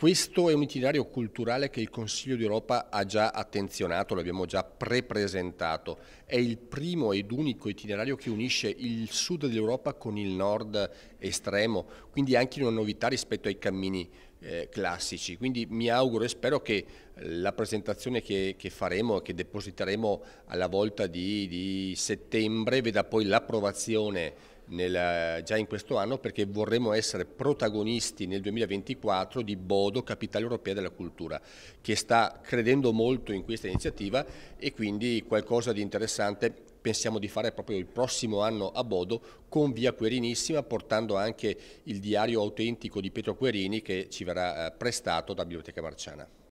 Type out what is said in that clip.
Questo è un itinerario culturale che il Consiglio d'Europa ha già attenzionato, l'abbiamo già prepresentato. È il primo ed unico itinerario che unisce il sud dell'Europa con il nord estremo, quindi anche una novità rispetto ai cammini eh, classici. Quindi mi auguro e spero che la presentazione che, che faremo e che depositeremo alla volta di, di settembre veda poi l'approvazione nel, già in questo anno perché vorremmo essere protagonisti nel 2024 di Bodo, capitale europea della cultura, che sta credendo molto in questa iniziativa e quindi qualcosa di interessante pensiamo di fare proprio il prossimo anno a Bodo con Via Querinissima, portando anche il diario autentico di Pietro Querini che ci verrà eh, prestato da Biblioteca Marciana.